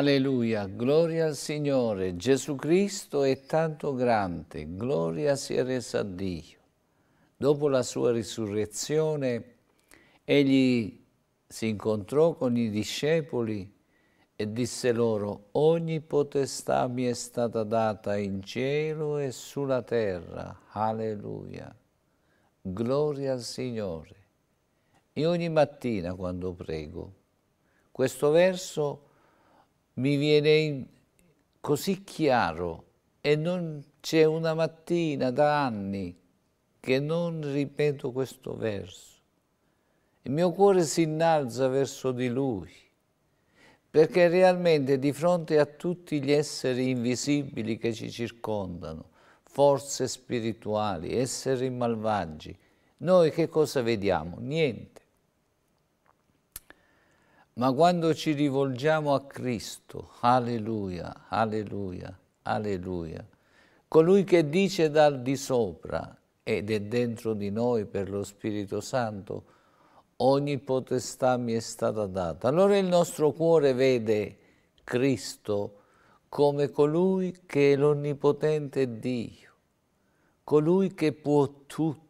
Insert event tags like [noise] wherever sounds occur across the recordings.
Alleluia, gloria al Signore, Gesù Cristo è tanto grande, gloria sia resa a Dio. Dopo la sua risurrezione, egli si incontrò con i discepoli e disse loro, ogni potestà mi è stata data in cielo e sulla terra, alleluia, gloria al Signore. E ogni mattina quando prego, questo verso è mi viene così chiaro e non c'è una mattina da anni che non ripeto questo verso. Il mio cuore si innalza verso di Lui, perché realmente di fronte a tutti gli esseri invisibili che ci circondano, forze spirituali, esseri malvagi, noi che cosa vediamo? Niente. Ma quando ci rivolgiamo a Cristo, alleluia, alleluia, alleluia, colui che dice dal di sopra ed è dentro di noi per lo Spirito Santo, ogni potestà mi è stata data. Allora il nostro cuore vede Cristo come colui che è l'onnipotente Dio, colui che può tutto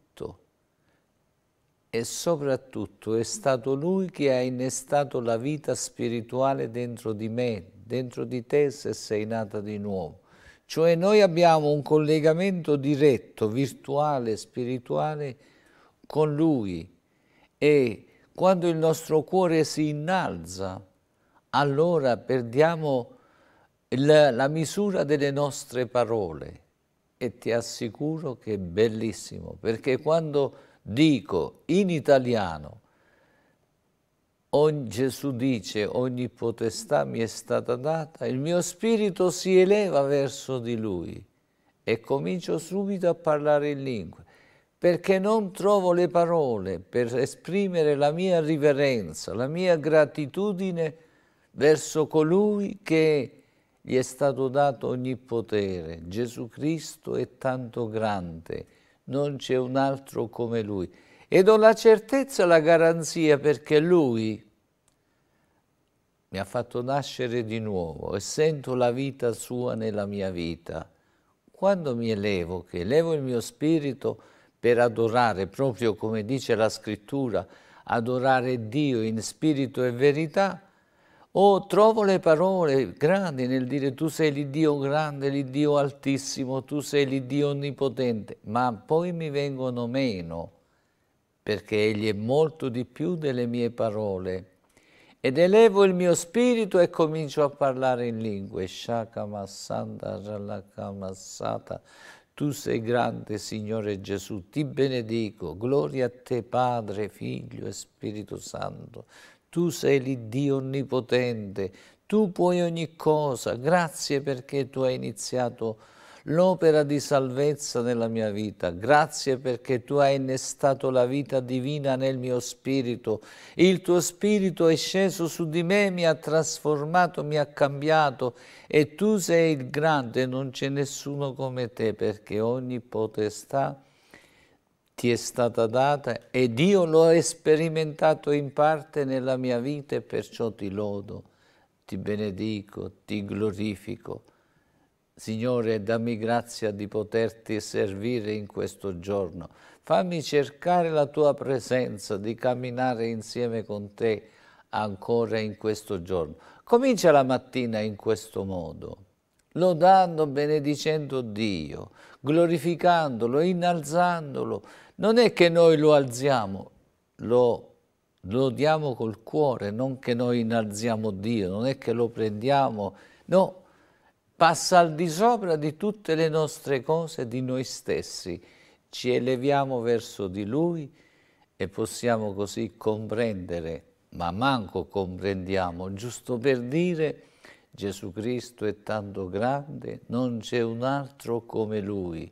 e soprattutto è stato Lui che ha innestato la vita spirituale dentro di me, dentro di te se sei nata di nuovo. Cioè noi abbiamo un collegamento diretto, virtuale, spirituale con Lui e quando il nostro cuore si innalza, allora perdiamo la, la misura delle nostre parole e ti assicuro che è bellissimo, perché quando dico in italiano, ogni, Gesù dice, ogni potestà mi è stata data, il mio spirito si eleva verso di lui e comincio subito a parlare in lingua perché non trovo le parole per esprimere la mia riverenza, la mia gratitudine verso colui che gli è stato dato ogni potere. Gesù Cristo è tanto grande non c'è un altro come Lui. Ed ho la certezza, la garanzia, perché Lui mi ha fatto nascere di nuovo e sento la vita sua nella mia vita. Quando mi elevo, che elevo il mio spirito per adorare, proprio come dice la scrittura, adorare Dio in spirito e verità, Oh, trovo le parole grandi nel dire tu sei l'Iddio grande, l'Iddio altissimo, tu sei l'Iddio onnipotente, ma poi mi vengono meno, perché Egli è molto di più delle mie parole. Ed elevo il mio spirito e comincio a parlare in lingue. Shakamassanta, Rallakamassata, tu sei grande, Signore Gesù, ti benedico. Gloria a te, Padre, Figlio e Spirito Santo tu sei l'Iddio onnipotente, tu puoi ogni cosa, grazie perché tu hai iniziato l'opera di salvezza nella mia vita, grazie perché tu hai innestato la vita divina nel mio spirito, il tuo spirito è sceso su di me, mi ha trasformato, mi ha cambiato e tu sei il grande, non c'è nessuno come te perché ogni potestà ti è stata data ed io l'ho sperimentato in parte nella mia vita e perciò ti lodo, ti benedico, ti glorifico. Signore, dammi grazia di poterti servire in questo giorno. Fammi cercare la tua presenza, di camminare insieme con te ancora in questo giorno. Comincia la mattina in questo modo lodando, benedicendo Dio, glorificandolo, innalzandolo. Non è che noi lo alziamo, lo lodiamo col cuore, non che noi innalziamo Dio, non è che lo prendiamo, no, passa al di sopra di tutte le nostre cose, di noi stessi. Ci eleviamo verso di Lui e possiamo così comprendere, ma manco comprendiamo, giusto per dire Gesù Cristo è tanto grande, non c'è un altro come Lui.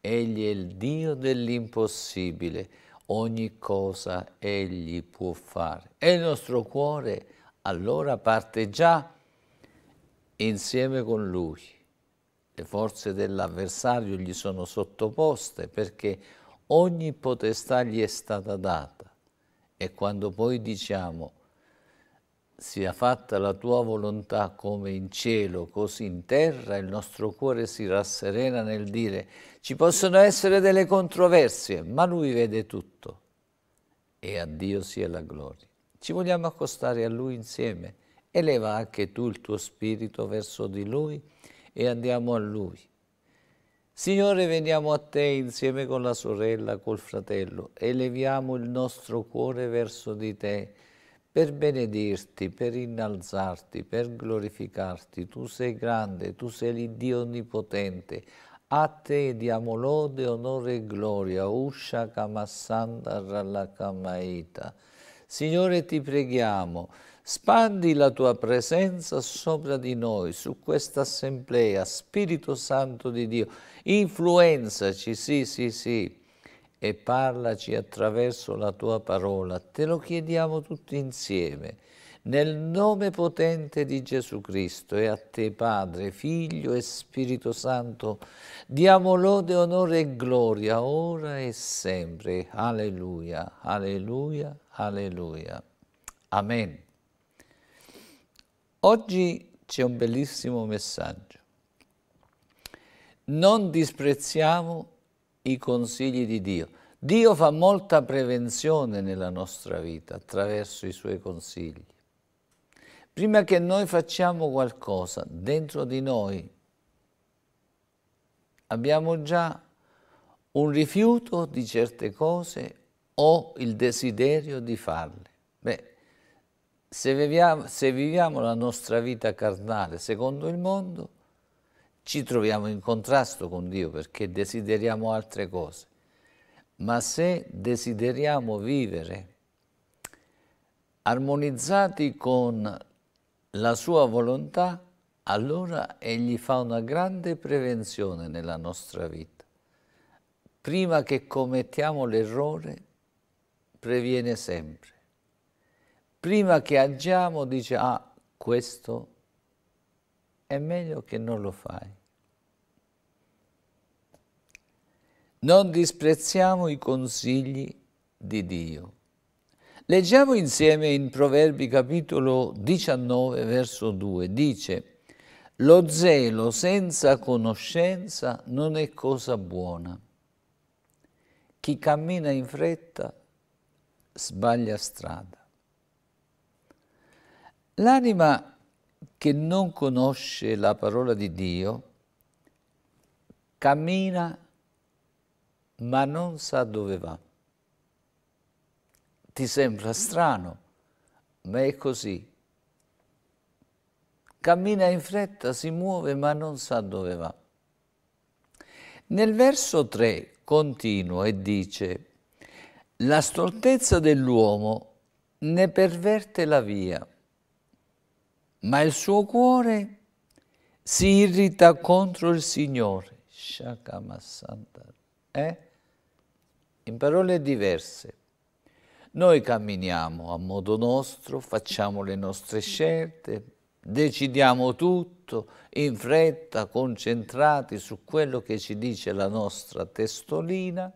Egli è il Dio dell'impossibile, ogni cosa Egli può fare. E il nostro cuore allora parte già insieme con Lui. Le forze dell'avversario gli sono sottoposte perché ogni potestà gli è stata data. E quando poi diciamo sia fatta la tua volontà come in cielo, così in terra, il nostro cuore si rasserena nel dire ci possono essere delle controversie, ma lui vede tutto e a Dio sia la gloria. Ci vogliamo accostare a lui insieme, eleva anche tu il tuo spirito verso di lui e andiamo a lui. Signore, veniamo a te insieme con la sorella, col fratello, eleviamo il nostro cuore verso di te, per benedirti, per innalzarti, per glorificarti. Tu sei grande, tu sei l'Iddio onnipotente. A te diamo lode, onore e gloria. Uscia kamassanta rallakamaita. Signore, ti preghiamo, spandi la tua presenza sopra di noi, su questa assemblea, Spirito Santo di Dio. Influenzaci, sì, sì, sì e parlaci attraverso la tua parola. Te lo chiediamo tutti insieme. Nel nome potente di Gesù Cristo e a te Padre, Figlio e Spirito Santo, diamo lode, onore e gloria, ora e sempre. Alleluia, alleluia, alleluia. Amen. Oggi c'è un bellissimo messaggio. Non disprezziamo i consigli di Dio. Dio fa molta prevenzione nella nostra vita attraverso i suoi consigli. Prima che noi facciamo qualcosa dentro di noi, abbiamo già un rifiuto di certe cose o il desiderio di farle. Beh, se viviamo, se viviamo la nostra vita carnale secondo il mondo, ci troviamo in contrasto con Dio perché desideriamo altre cose. Ma se desideriamo vivere armonizzati con la sua volontà, allora Egli fa una grande prevenzione nella nostra vita. Prima che commettiamo l'errore, previene sempre. Prima che agiamo dice, ah, questo è meglio che non lo fai. Non disprezziamo i consigli di Dio. Leggiamo insieme in Proverbi capitolo 19, verso 2. Dice, lo zelo senza conoscenza non è cosa buona. Chi cammina in fretta sbaglia strada. L'anima che non conosce la parola di Dio cammina in fretta ma non sa dove va. Ti sembra strano, ma è così. Cammina in fretta, si muove, ma non sa dove va. Nel verso 3 continua e dice, la stoltezza dell'uomo ne perverte la via, ma il suo cuore si irrita contro il Signore. Shakamasanta. Eh? in parole diverse. Noi camminiamo a modo nostro, facciamo le nostre scelte, decidiamo tutto in fretta, concentrati su quello che ci dice la nostra testolina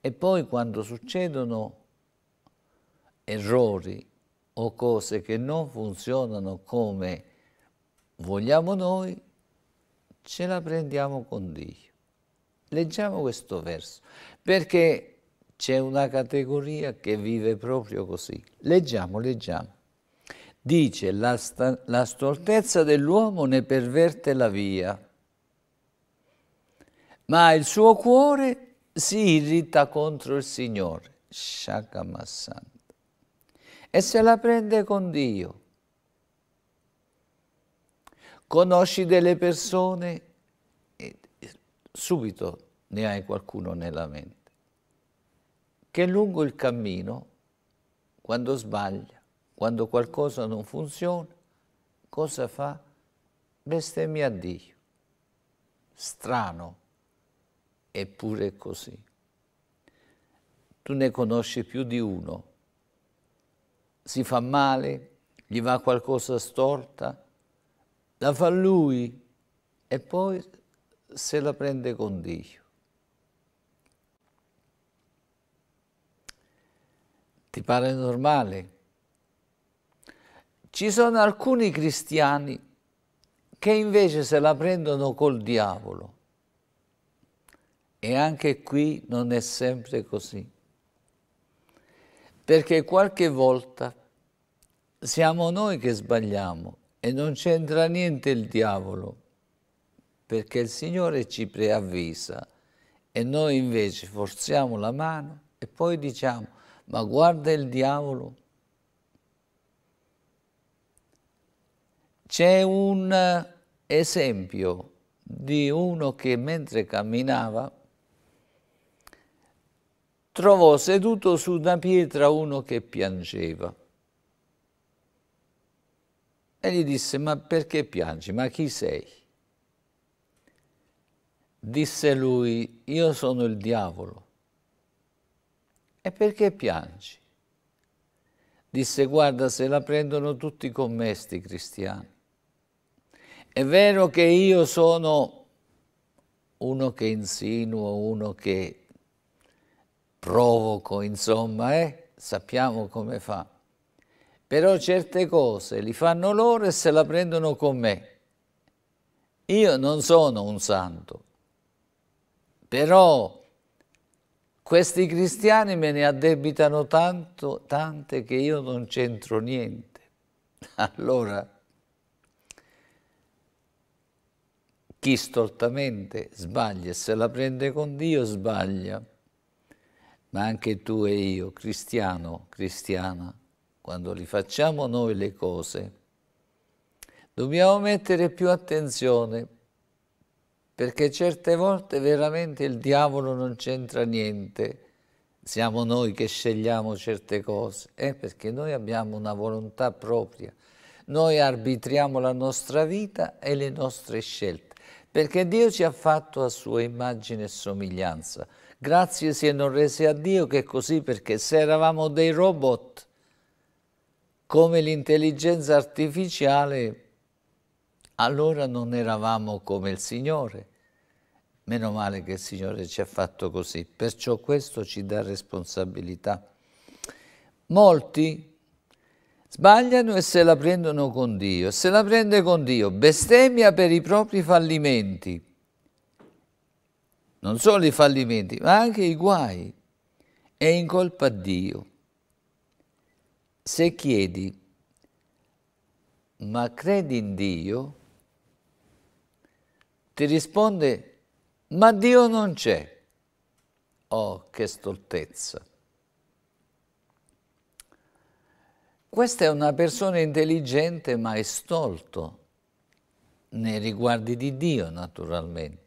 e poi quando succedono errori o cose che non funzionano come vogliamo noi, ce la prendiamo con Dio. Leggiamo questo verso perché c'è una categoria che vive proprio così. Leggiamo, leggiamo. Dice, la, sta, la stoltezza dell'uomo ne perverte la via, ma il suo cuore si irrita contro il Signore. Shakamassanta. E se la prende con Dio. Conosci delle persone e subito ne hai qualcuno nella mente, che lungo il cammino, quando sbaglia, quando qualcosa non funziona, cosa fa? Bestemmia a Dio. Strano, eppure è così. Tu ne conosci più di uno. Si fa male, gli va qualcosa storta, la fa lui e poi se la prende con Dio. Ti pare normale? Ci sono alcuni cristiani che invece se la prendono col diavolo. E anche qui non è sempre così. Perché qualche volta siamo noi che sbagliamo e non c'entra niente il diavolo, perché il Signore ci preavvisa e noi invece forziamo la mano e poi diciamo ma guarda il diavolo. C'è un eh, esempio di uno che mentre camminava trovò seduto su una pietra uno che piangeva. E gli disse, ma perché piangi? Ma chi sei? Disse lui, io sono il diavolo e perché piangi? Disse, guarda, se la prendono tutti con me sti cristiani. È vero che io sono uno che insinuo, uno che provoco, insomma, eh? sappiamo come fa. Però certe cose li fanno loro e se la prendono con me. Io non sono un santo, però questi cristiani me ne addebitano tanto, tante che io non c'entro niente. [laughs] Allora, chi stoltamente sbaglia e se la prende con Dio sbaglia, ma anche tu e io, cristiano, cristiana, quando li facciamo noi le cose, dobbiamo mettere più attenzione perché certe volte veramente il diavolo non c'entra niente, siamo noi che scegliamo certe cose, è eh, perché noi abbiamo una volontà propria, noi arbitriamo la nostra vita e le nostre scelte, perché Dio ci ha fatto a sua immagine e somiglianza. Grazie siano rese a Dio che è così, perché se eravamo dei robot, come l'intelligenza artificiale, allora non eravamo come il Signore. Meno male che il Signore ci ha fatto così, perciò questo ci dà responsabilità. Molti sbagliano e se la prendono con Dio. Se la prende con Dio, bestemmia per i propri fallimenti. Non solo i fallimenti, ma anche i guai. È in colpa a Dio. Se chiedi, ma credi in Dio, ti risponde, ma Dio non c'è. Oh, che stoltezza. Questa è una persona intelligente ma è stolto nei riguardi di Dio, naturalmente.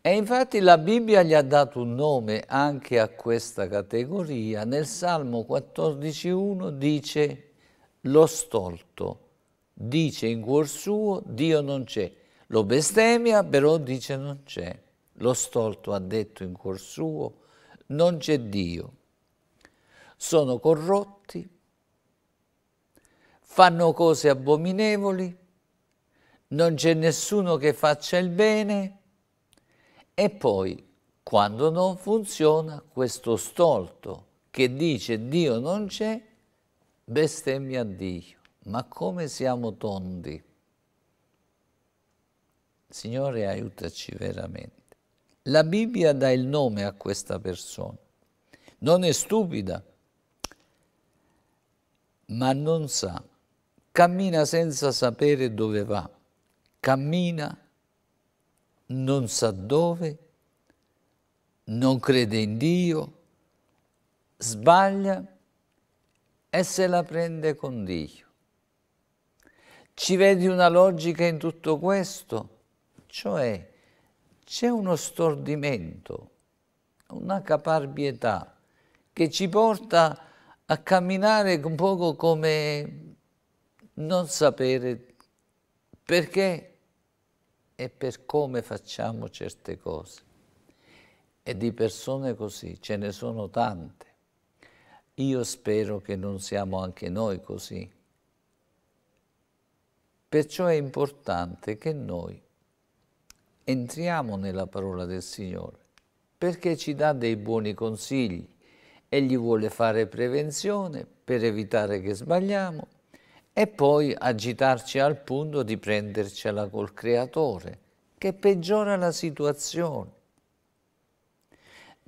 E infatti la Bibbia gli ha dato un nome anche a questa categoria. Nel Salmo 14.1 dice lo stolto, dice in cuor suo Dio non c'è. Lo bestemmia, però dice non c'è. Lo stolto ha detto in cuor suo, non c'è Dio. Sono corrotti, fanno cose abominevoli, non c'è nessuno che faccia il bene e poi quando non funziona questo stolto che dice Dio non c'è bestemmia Dio. Ma come siamo tondi? Signore, aiutaci veramente. La Bibbia dà il nome a questa persona. Non è stupida, ma non sa. Cammina senza sapere dove va. Cammina, non sa dove, non crede in Dio, sbaglia e se la prende con Dio. Ci vedi una logica in tutto questo? Cioè c'è uno stordimento, una caparbietà che ci porta a camminare un poco come non sapere perché e per come facciamo certe cose. E di persone così ce ne sono tante. Io spero che non siamo anche noi così. Perciò è importante che noi entriamo nella parola del Signore, perché ci dà dei buoni consigli. Egli vuole fare prevenzione per evitare che sbagliamo e poi agitarci al punto di prendercela col Creatore, che peggiora la situazione.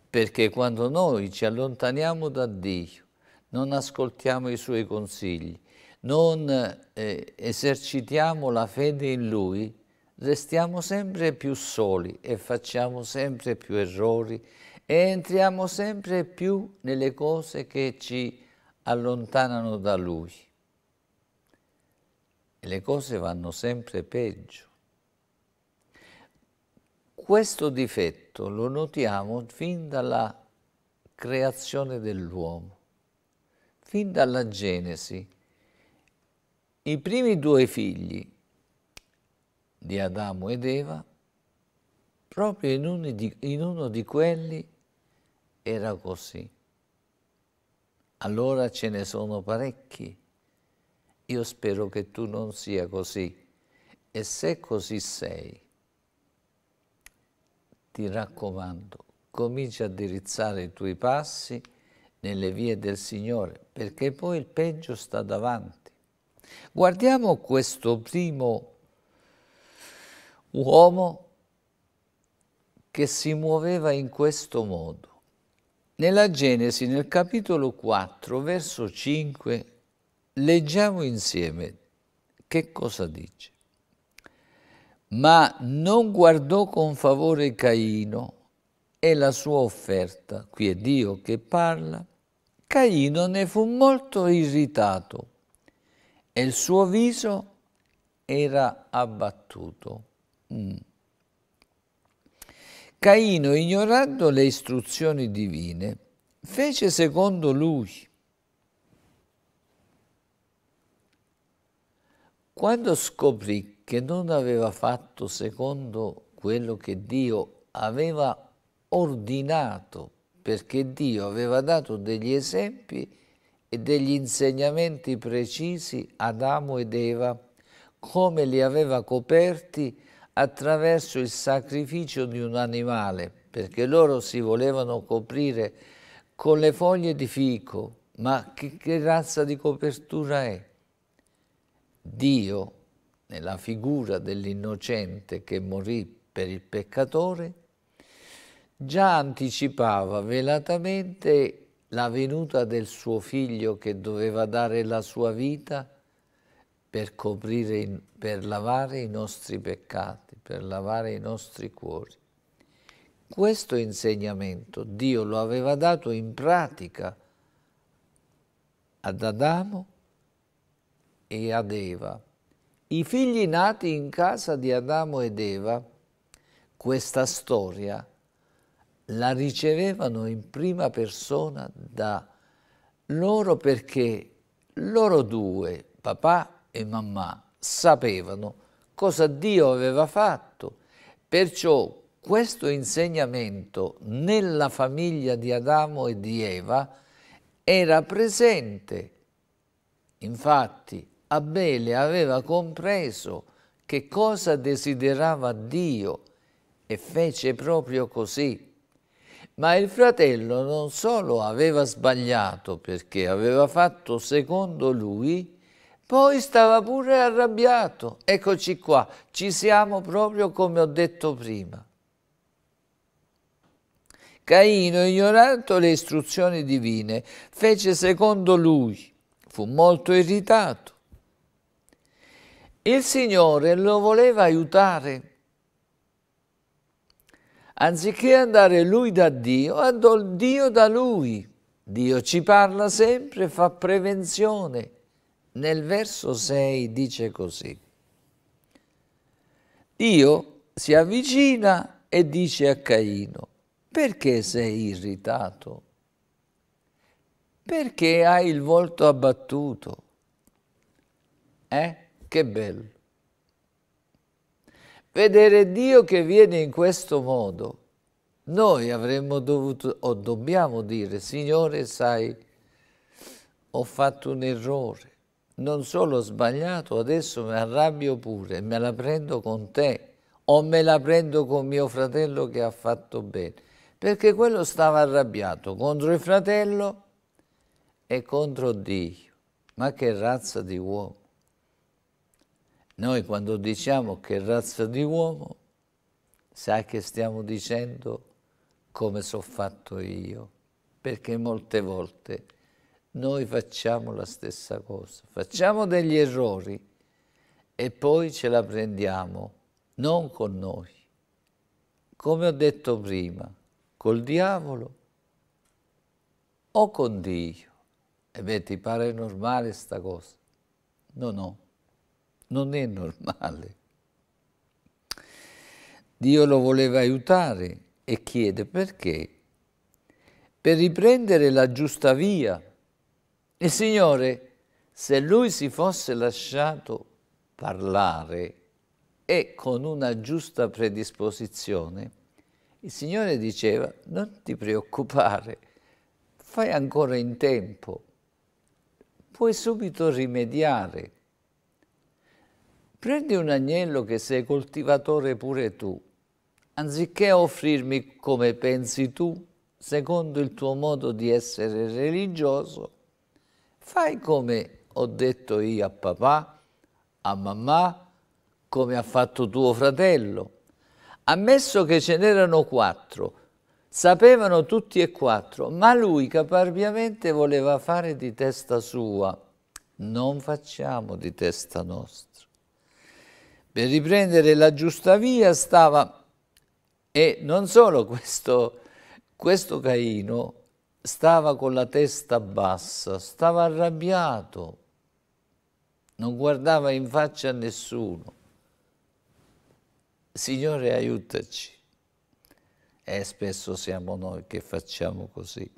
Perché quando noi ci allontaniamo da Dio, non ascoltiamo i Suoi consigli, non eh, esercitiamo la fede in Lui, restiamo sempre più soli e facciamo sempre più errori e entriamo sempre più nelle cose che ci allontanano da Lui. E le cose vanno sempre peggio. Questo difetto lo notiamo fin dalla creazione dell'uomo, fin dalla Genesi. I primi due figli di Adamo ed Eva, proprio in uno di, in uno di quelli era così. Allora ce ne sono parecchi. Io spero che tu non sia così. E se così sei, ti raccomando, comincia a dirizzare i tuoi passi nelle vie del Signore, perché poi il peggio sta davanti. Guardiamo questo primo uomo che si muoveva in questo modo. Nella Genesi, nel capitolo 4, verso 5, leggiamo insieme che cosa dice. Ma non guardò con favore Caino e la sua offerta, qui è Dio che parla, Caino ne fu molto irritato e il suo viso era abbattuto. Mm. Caino, ignorando le istruzioni divine, fece secondo lui. Quando scoprì che non aveva fatto secondo quello che Dio aveva ordinato, perché Dio aveva dato degli esempi e degli insegnamenti precisi ad Adamo ed Eva, come li aveva coperti attraverso il sacrificio di un animale, perché loro si volevano coprire con le foglie di fico, ma che, che razza di copertura è? Dio, nella figura dell'innocente che morì per il peccatore, già anticipava velatamente la venuta del suo figlio che doveva dare la sua vita per coprire, per lavare i nostri peccati, per lavare i nostri cuori. Questo insegnamento Dio lo aveva dato in pratica ad Adamo e ad Eva. I figli nati in casa di Adamo ed Eva, questa storia la ricevevano in prima persona da loro perché loro due, papà e mamma sapevano cosa Dio aveva fatto, perciò questo insegnamento nella famiglia di Adamo e di Eva era presente. Infatti Abele aveva compreso che cosa desiderava Dio e fece proprio così. Ma il fratello non solo aveva sbagliato perché aveva fatto secondo lui, poi stava pure arrabbiato. Eccoci qua, ci siamo proprio come ho detto prima. Caino, ignorando le istruzioni divine, fece secondo lui. Fu molto irritato. Il Signore lo voleva aiutare. Anziché andare lui da Dio, andò Dio da lui. Dio ci parla sempre, fa prevenzione nel verso 6 dice così, Dio si avvicina e dice a Caino, perché sei irritato? Perché hai il volto abbattuto? Eh? Che bello! Vedere Dio che viene in questo modo, noi avremmo dovuto, o dobbiamo dire, Signore, sai, ho fatto un errore, non solo ho sbagliato, adesso mi arrabbio pure, me la prendo con te o me la prendo con mio fratello che ha fatto bene. Perché quello stava arrabbiato contro il fratello e contro Dio. Ma che razza di uomo! Noi quando diciamo che razza di uomo, sa che stiamo dicendo come so fatto io, perché molte volte noi facciamo la stessa cosa. Facciamo degli errori e poi ce la prendiamo non con noi, come ho detto prima, col diavolo o con Dio. E beh, ti pare normale sta cosa? No, no, non è normale. Dio lo voleva aiutare e chiede perché? Per riprendere la giusta via il Signore, se lui si fosse lasciato parlare e con una giusta predisposizione, il Signore diceva non ti preoccupare, fai ancora in tempo, puoi subito rimediare. Prendi un agnello che sei coltivatore pure tu, anziché offrirmi come pensi tu, secondo il tuo modo di essere religioso, fai come ho detto io a papà, a mamma, come ha fatto tuo fratello. Ammesso che ce n'erano quattro, sapevano tutti e quattro, ma lui caparbiamente voleva fare di testa sua. Non facciamo di testa nostra. Per riprendere la giusta via stava, e non solo questo, questo Caino, stava con la testa bassa, stava arrabbiato, non guardava in faccia a nessuno. Signore aiutaci. E eh, spesso siamo noi che facciamo così.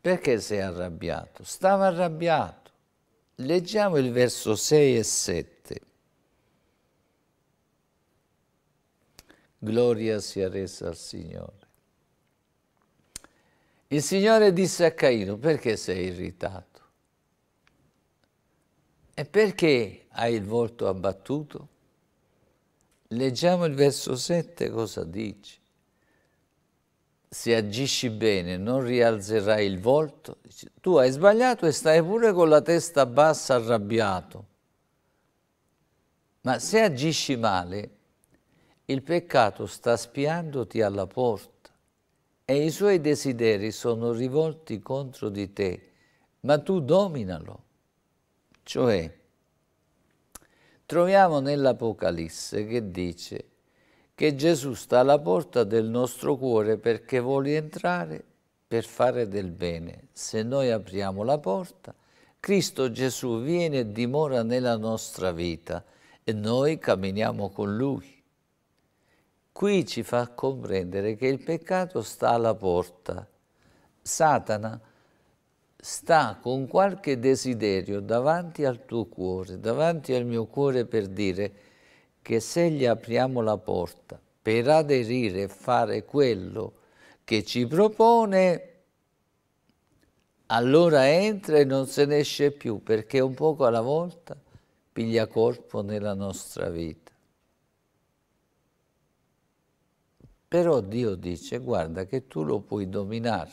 Perché sei arrabbiato? Stava arrabbiato. Leggiamo il verso 6 e 7. Gloria sia resa al Signore. Il Signore disse a Caino, perché sei irritato? E perché hai il volto abbattuto? Leggiamo il verso 7 cosa dice. Se agisci bene non rialzerai il volto. Tu hai sbagliato e stai pure con la testa bassa arrabbiato. Ma se agisci male, il peccato sta spiandoti alla porta e i suoi desideri sono rivolti contro di te, ma tu dominalo. Cioè, troviamo nell'Apocalisse che dice che Gesù sta alla porta del nostro cuore perché vuole entrare per fare del bene. Se noi apriamo la porta, Cristo Gesù viene e dimora nella nostra vita e noi camminiamo con Lui qui ci fa comprendere che il peccato sta alla porta. Satana sta con qualche desiderio davanti al tuo cuore, davanti al mio cuore per dire che se gli apriamo la porta per aderire e fare quello che ci propone, allora entra e non se ne esce più perché un poco alla volta piglia corpo nella nostra vita. Però Dio dice, guarda che tu lo puoi dominare.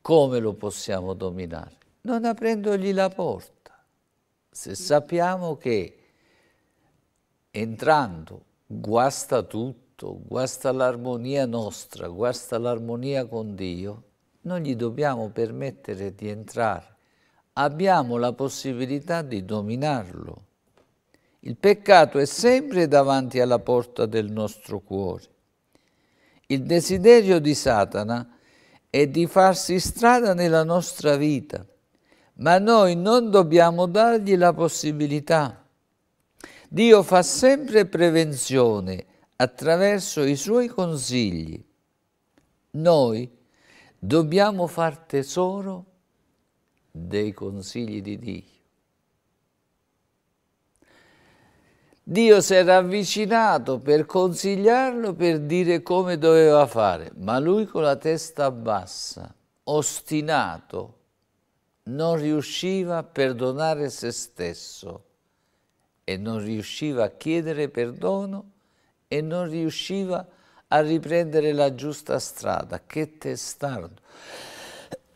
Come lo possiamo dominare? Non aprendogli la porta. Se sappiamo che entrando guasta tutto, guasta l'armonia nostra, guasta l'armonia con Dio, non gli dobbiamo permettere di entrare. Abbiamo la possibilità di dominarlo il peccato è sempre davanti alla porta del nostro cuore. Il desiderio di Satana è di farsi strada nella nostra vita, ma noi non dobbiamo dargli la possibilità. Dio fa sempre prevenzione attraverso i suoi consigli. Noi dobbiamo far tesoro dei consigli di Dio. Dio si era avvicinato per consigliarlo, per dire come doveva fare, ma lui con la testa bassa, ostinato, non riusciva a perdonare se stesso e non riusciva a chiedere perdono e non riusciva a riprendere la giusta strada. Che testardo!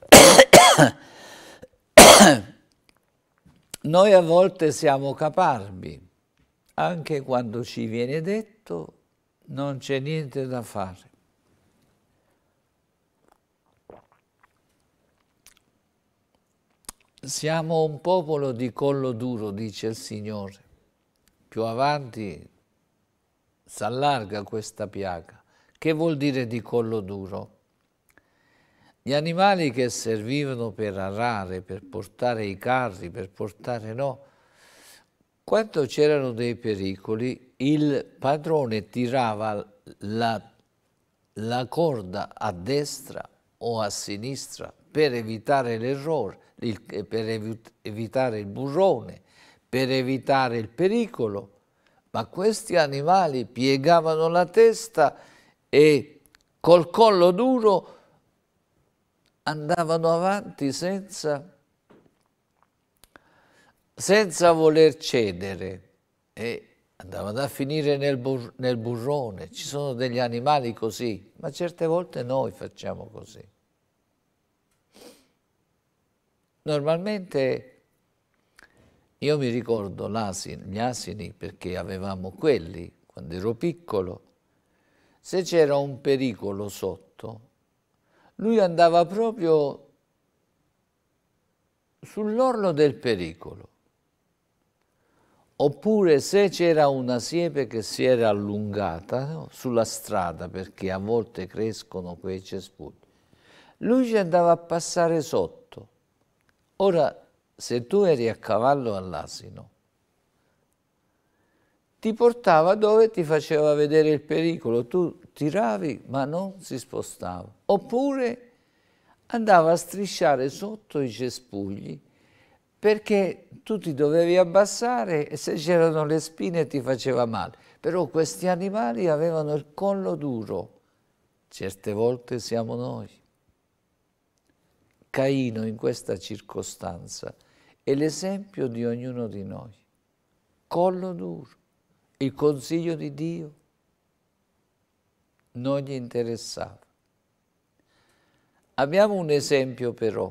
[coughs] Noi a volte siamo caparbi anche quando ci viene detto non c'è niente da fare. Siamo un popolo di collo duro, dice il Signore. Più avanti s'allarga questa piaga. Che vuol dire di collo duro? Gli animali che servivano per arare, per portare i carri, per portare no, quando c'erano dei pericoli, il padrone tirava la, la corda a destra o a sinistra per evitare l'errore, eh, per evitare il burrone, per evitare il pericolo. Ma questi animali piegavano la testa e col collo duro andavano avanti senza senza voler cedere e andavano a finire nel, bur nel burrone. Ci sono degli animali così, ma certe volte noi facciamo così. Normalmente io mi ricordo asin, gli asini perché avevamo quelli quando ero piccolo. Se c'era un pericolo sotto, lui andava proprio sull'orlo del pericolo. Oppure se c'era una siepe che si era allungata sulla strada, perché a volte crescono quei cespugli, lui ci andava a passare sotto. Ora, se tu eri a cavallo all'asino, ti portava dove ti faceva vedere il pericolo, tu tiravi ma non si spostava. Oppure andava a strisciare sotto i cespugli perché tu ti dovevi abbassare e se c'erano le spine ti faceva male. Però questi animali avevano il collo duro. Certe volte siamo noi. Caino in questa circostanza è l'esempio di ognuno di noi. Collo duro, il consiglio di Dio non gli interessava. Abbiamo un esempio però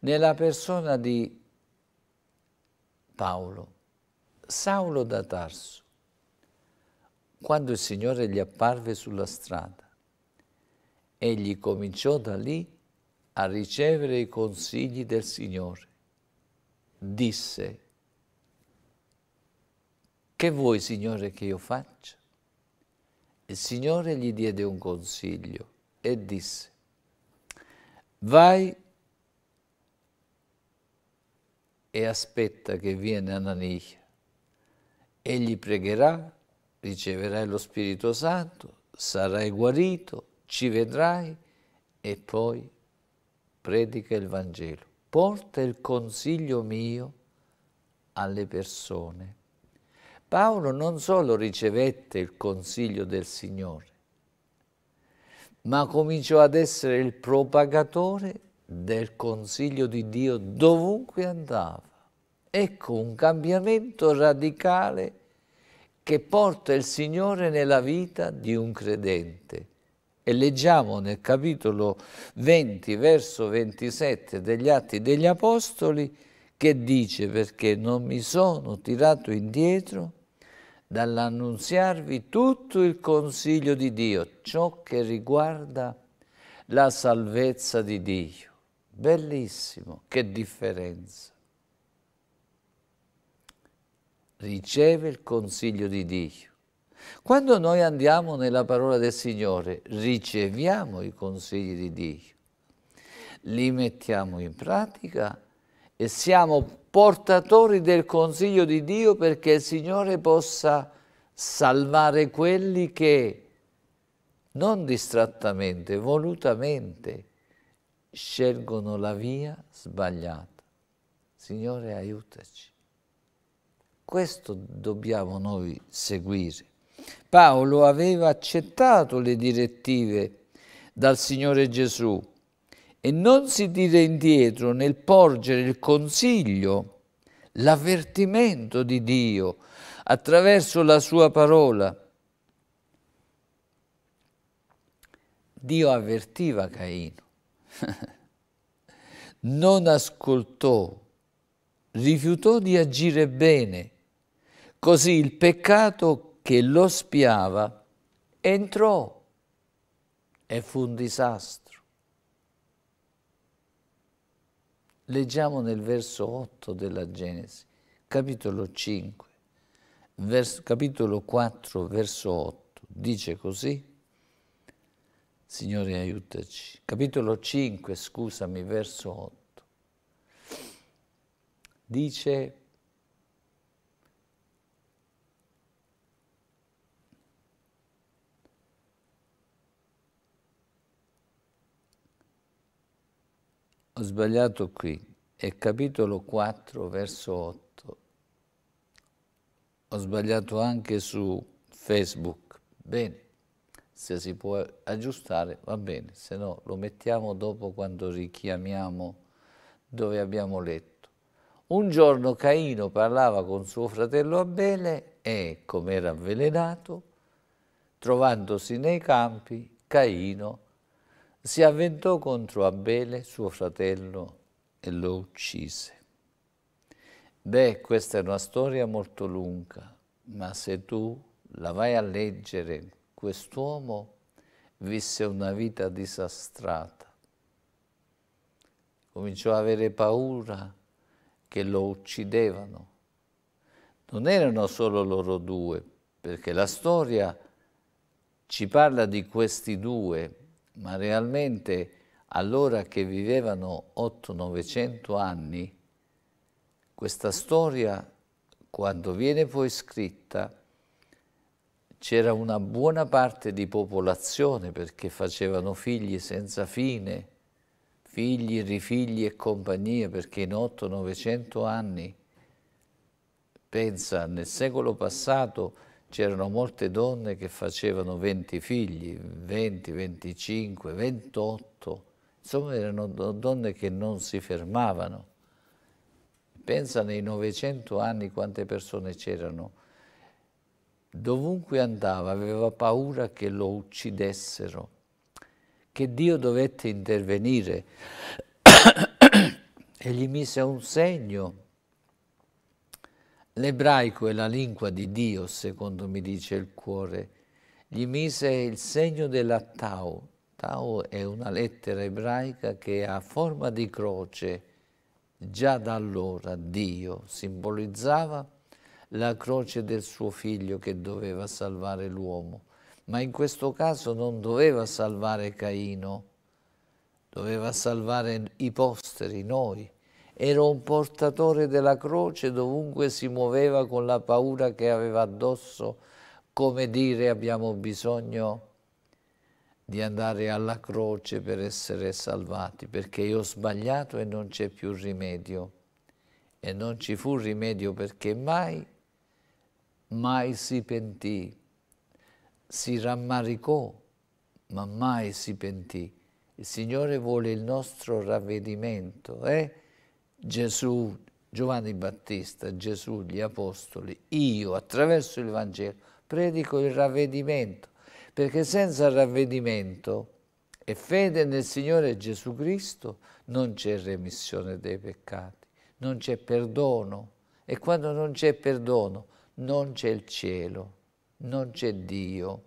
nella persona di Paolo, Saulo da Tarso, quando il Signore gli apparve sulla strada, egli cominciò da lì a ricevere i consigli del Signore. Disse, che vuoi Signore che io faccia? Il Signore gli diede un consiglio e disse, vai e aspetta che viene Anania. Egli pregherà, riceverai lo Spirito Santo, sarai guarito, ci vedrai e poi predica il Vangelo. Porta il consiglio mio alle persone. Paolo non solo ricevette il consiglio del Signore, ma cominciò ad essere il propagatore del consiglio di Dio dovunque andava. Ecco un cambiamento radicale che porta il Signore nella vita di un credente. E leggiamo nel capitolo 20, verso 27 degli Atti degli Apostoli, che dice perché non mi sono tirato indietro dall'annunziarvi tutto il consiglio di Dio, ciò che riguarda la salvezza di Dio. Bellissimo, che differenza. Riceve il consiglio di Dio. Quando noi andiamo nella parola del Signore, riceviamo i consigli di Dio, li mettiamo in pratica e siamo portatori del consiglio di Dio perché il Signore possa salvare quelli che non distrattamente, volutamente, scelgono la via sbagliata. Signore, aiutaci. Questo dobbiamo noi seguire. Paolo aveva accettato le direttive dal Signore Gesù e non si tira indietro nel porgere il consiglio, l'avvertimento di Dio attraverso la sua parola. Dio avvertiva Caino [laughs] non ascoltò, rifiutò di agire bene, così il peccato che lo spiava entrò e fu un disastro. Leggiamo nel verso 8 della Genesi, capitolo 5, verso, capitolo 4, verso 8, dice così. Signore aiutaci. Capitolo 5, scusami, verso 8. Dice, ho sbagliato qui, è capitolo 4, verso 8. Ho sbagliato anche su Facebook. Bene se si può aggiustare va bene, se no lo mettiamo dopo quando richiamiamo dove abbiamo letto. Un giorno Caino parlava con suo fratello Abele e, come era avvelenato, trovandosi nei campi, Caino si avventò contro Abele, suo fratello, e lo uccise. Beh, questa è una storia molto lunga, ma se tu la vai a leggere quest'uomo visse una vita disastrata. Cominciò a avere paura che lo uccidevano. Non erano solo loro due, perché la storia ci parla di questi due, ma realmente allora che vivevano 8-900 anni, questa storia, quando viene poi scritta, c'era una buona parte di popolazione perché facevano figli senza fine, figli, rifigli e compagnie, perché in 8 900 anni, pensa, nel secolo passato c'erano molte donne che facevano 20 figli, 20, 25, 28, insomma erano donne che non si fermavano. Pensa nei 900 anni quante persone c'erano Dovunque andava aveva paura che lo uccidessero, che Dio dovette intervenire [coughs] e gli mise un segno. L'ebraico è la lingua di Dio, secondo mi dice il cuore. Gli mise il segno della Tau. Tau è una lettera ebraica che ha forma di croce. Già da allora Dio simbolizzava la croce del suo figlio che doveva salvare l'uomo, ma in questo caso non doveva salvare Caino, doveva salvare i posteri, noi. Era un portatore della croce dovunque si muoveva con la paura che aveva addosso, come dire abbiamo bisogno di andare alla croce per essere salvati, perché io ho sbagliato e non c'è più rimedio. E non ci fu rimedio perché mai mai si pentì, si rammaricò, ma mai si pentì. Il Signore vuole il nostro ravvedimento. Eh? Gesù, Giovanni Battista, Gesù, gli Apostoli, io attraverso il Vangelo predico il ravvedimento, perché senza ravvedimento e fede nel Signore Gesù Cristo non c'è remissione dei peccati, non c'è perdono. E quando non c'è perdono, non c'è il cielo, non c'è Dio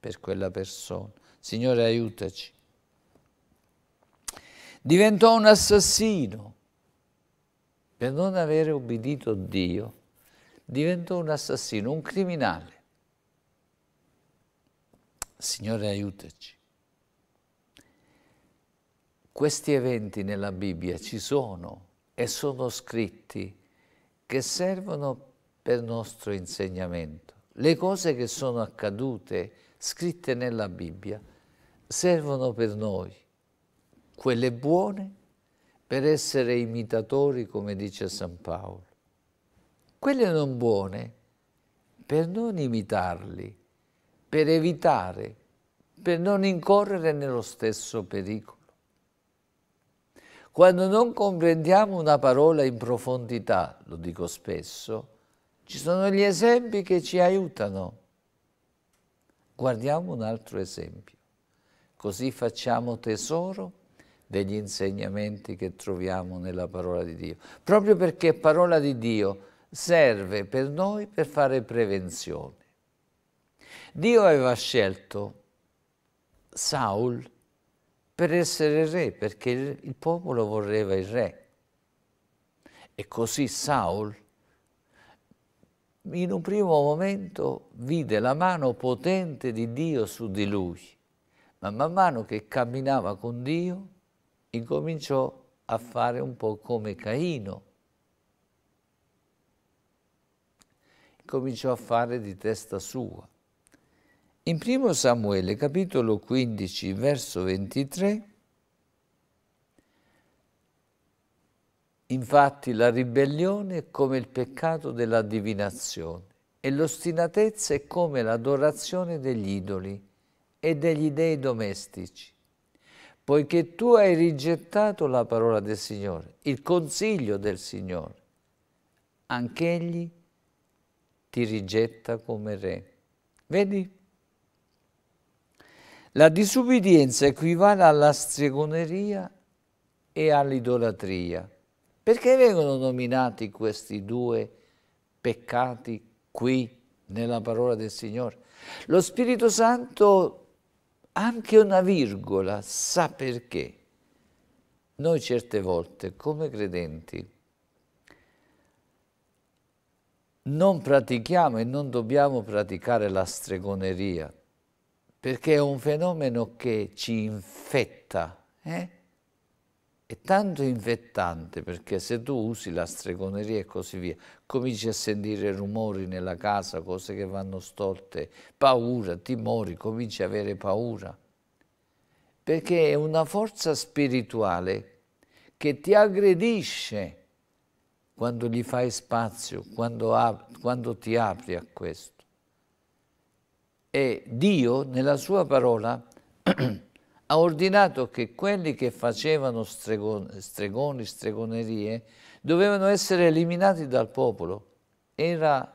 per quella persona. Signore aiutaci. Diventò un assassino per non avere obbedito a Dio. Diventò un assassino, un criminale. Signore aiutaci. Questi eventi nella Bibbia ci sono e sono scritti che servono per nostro insegnamento. Le cose che sono accadute, scritte nella Bibbia, servono per noi, quelle buone, per essere imitatori, come dice San Paolo. Quelle non buone, per non imitarli, per evitare, per non incorrere nello stesso pericolo. Quando non comprendiamo una parola in profondità, lo dico spesso, ci sono gli esempi che ci aiutano. Guardiamo un altro esempio. Così facciamo tesoro degli insegnamenti che troviamo nella parola di Dio. Proprio perché parola di Dio serve per noi per fare prevenzione. Dio aveva scelto Saul per essere re, perché il popolo voleva il re. E così Saul in un primo momento vide la mano potente di Dio su di lui, ma man mano che camminava con Dio incominciò a fare un po' come Caino. Incominciò a fare di testa sua. In 1 Samuele capitolo 15 verso 23 Infatti la ribellione è come il peccato della divinazione e l'ostinatezza è come l'adorazione degli idoli e degli dei domestici. Poiché tu hai rigettato la parola del Signore, il consiglio del Signore, anch'egli ti rigetta come re. Vedi? La disubbidienza equivale alla stregoneria e all'idolatria perché vengono nominati questi due peccati qui nella parola del Signore? Lo Spirito Santo, anche una virgola, sa perché. Noi certe volte, come credenti, non pratichiamo e non dobbiamo praticare la stregoneria, perché è un fenomeno che ci infetta, eh? è tanto infettante perché se tu usi la stregoneria e così via, cominci a sentire rumori nella casa, cose che vanno storte, paura, timori, cominci ad avere paura. Perché è una forza spirituale che ti aggredisce quando gli fai spazio, quando, quando ti apri a questo. E Dio, nella sua parola, [clears throat] ha ordinato che quelli che facevano stregoni, stregoni, stregonerie dovevano essere eliminati dal popolo. C'era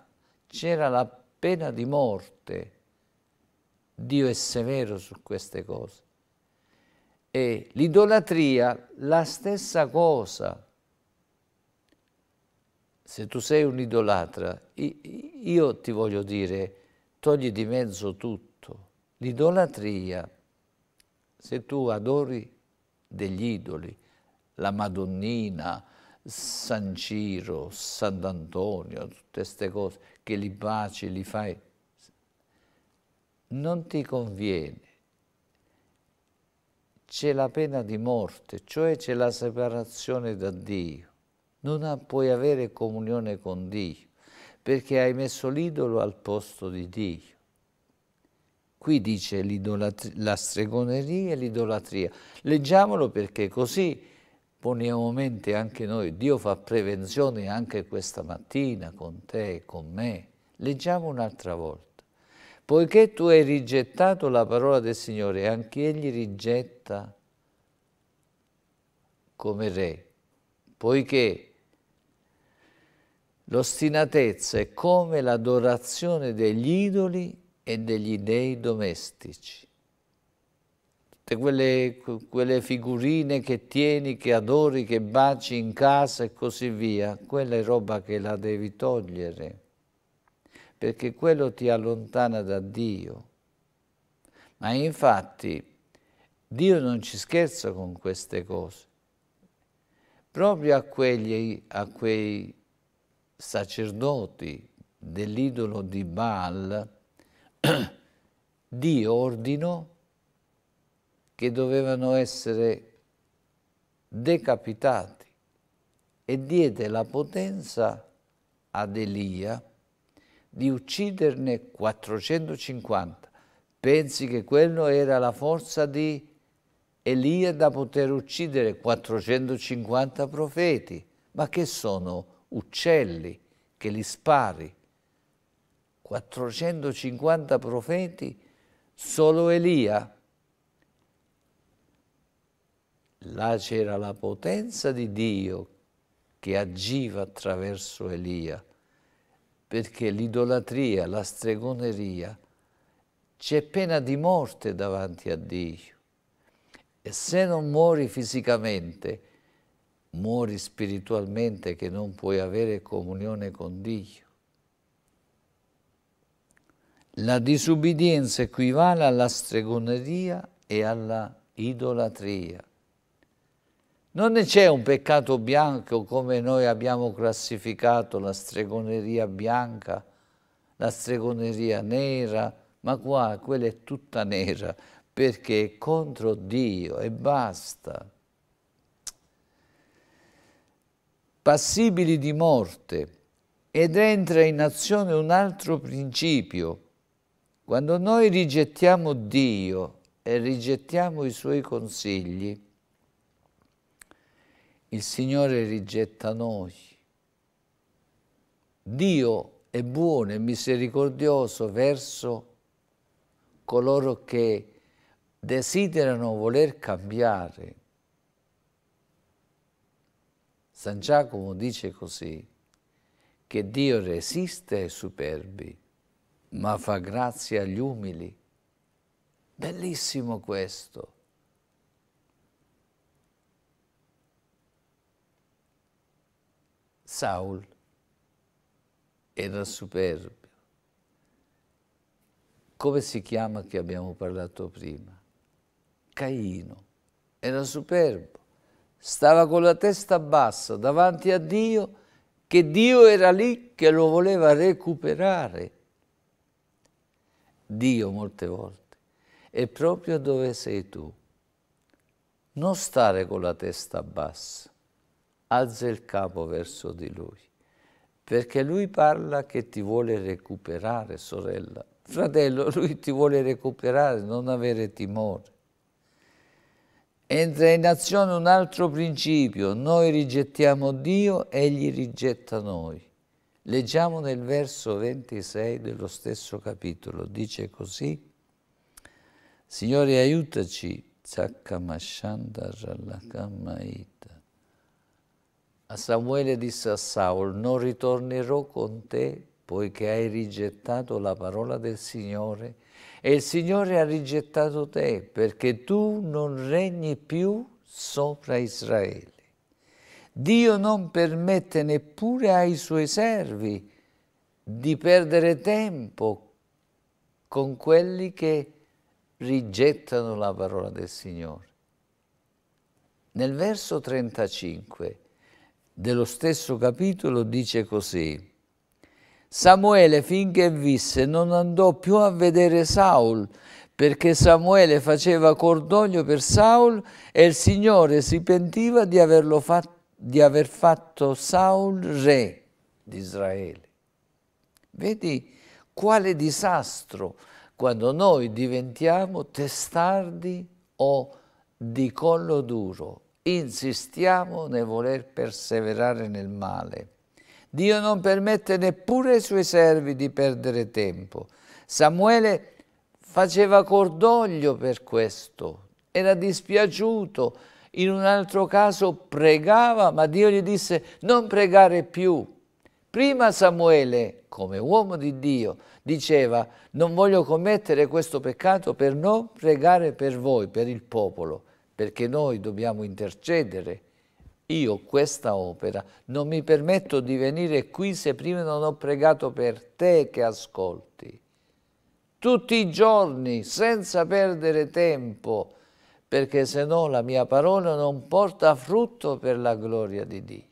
la pena di morte. Dio è severo su queste cose. E l'idolatria, la stessa cosa. Se tu sei un idolatra, io ti voglio dire, togli di mezzo tutto. L'idolatria se tu adori degli idoli, la Madonnina, San Ciro, Sant'Antonio, tutte queste cose, che li baci, li fai, non ti conviene. C'è la pena di morte, cioè c'è la separazione da Dio. Non puoi avere comunione con Dio, perché hai messo l'idolo al posto di Dio. Qui dice la stregoneria e l'idolatria. Leggiamolo perché così poniamo mente anche noi. Dio fa prevenzione anche questa mattina con te e con me. Leggiamo un'altra volta. Poiché tu hai rigettato la parola del Signore, anche Egli rigetta come Re. Poiché l'ostinatezza è come l'adorazione degli idoli e degli dei domestici. Tutte quelle, quelle figurine che tieni, che adori, che baci in casa e così via, quella è roba che la devi togliere, perché quello ti allontana da Dio. Ma infatti Dio non ci scherza con queste cose. Proprio a, quegli, a quei sacerdoti dell'idolo di Baal, [clears throat] Dio ordinò che dovevano essere decapitati e diede la potenza ad Elia di ucciderne 450. Pensi che quello era la forza di Elia da poter uccidere 450 profeti? Ma che sono uccelli che li spari? 450 profeti, solo Elia. Là c'era la potenza di Dio che agiva attraverso Elia, perché l'idolatria, la stregoneria, c'è pena di morte davanti a Dio. E se non muori fisicamente, muori spiritualmente che non puoi avere comunione con Dio. La disubbidienza equivale alla stregoneria e alla idolatria. Non ne c'è un peccato bianco come noi abbiamo classificato la stregoneria bianca, la stregoneria nera, ma qua quella è tutta nera perché è contro Dio e basta. Passibili di morte ed entra in azione un altro principio quando noi rigettiamo Dio e rigettiamo i suoi consigli, il Signore rigetta noi. Dio è buono e misericordioso verso coloro che desiderano voler cambiare. San Giacomo dice così, che Dio resiste ai superbi ma fa grazia agli umili. Bellissimo questo. Saul era superbio. Come si chiama che abbiamo parlato prima? Caino. Era superbo. Stava con la testa bassa davanti a Dio, che Dio era lì che lo voleva recuperare Dio molte volte, è proprio dove sei tu. Non stare con la testa bassa, alza il capo verso di Lui, perché Lui parla che ti vuole recuperare, sorella. Fratello, [laughs] Lui ti vuole recuperare, non avere timore. Entra in azione un altro principio, noi rigettiamo Dio, Egli rigetta noi. Leggiamo nel verso 26 dello stesso capitolo, dice così, Signore aiutaci, a Samuele disse a Saul, non ritornerò con te poiché hai rigettato la parola del Signore e il Signore ha rigettato te perché tu non regni più sopra Israele. Dio non permette neppure ai suoi servi di perdere tempo con quelli che rigettano la parola del Signore. Nel verso 35 dello stesso capitolo dice così, Samuele finché visse non andò più a vedere Saul, perché Samuele faceva cordoglio per Saul e il Signore si pentiva di averlo fatto di aver fatto Saul re di Israele. Vedi quale disastro quando noi diventiamo testardi o di collo duro, insistiamo nel voler perseverare nel male. Dio non permette neppure ai suoi servi di perdere tempo. Samuele faceva cordoglio per questo, era dispiaciuto in un altro caso pregava, ma Dio gli disse non pregare più. Prima Samuele, come uomo di Dio, diceva non voglio commettere questo peccato per non pregare per voi, per il popolo, perché noi dobbiamo intercedere. Io questa opera non mi permetto di venire qui se prima non ho pregato per te che ascolti. Tutti i giorni, senza perdere tempo, perché se no la mia parola non porta frutto per la gloria di Dio.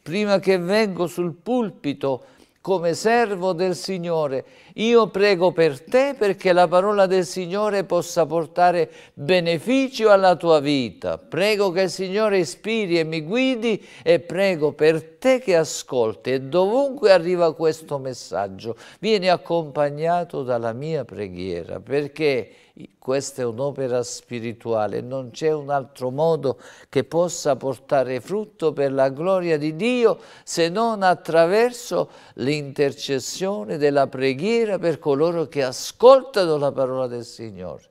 Prima che vengo sul pulpito come servo del Signore io prego per te perché la parola del Signore possa portare beneficio alla tua vita. Prego che il Signore ispiri e mi guidi e prego per te che ascolti e dovunque arriva questo messaggio vieni accompagnato dalla mia preghiera perché questa è un'opera spirituale, non c'è un altro modo che possa portare frutto per la gloria di Dio se non attraverso l'intercessione della preghiera vera per coloro che ascoltano la parola del Signore.